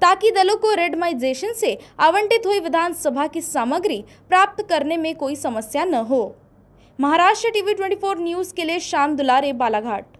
ताकि दलों को रेडमाइजेशन से आवंटित हुई विधानसभा की सामग्री प्राप्त करने में कोई समस्या न हो महाराष्ट्र टीवी 24 न्यूज के लिए शाम दुलारे बालाघाट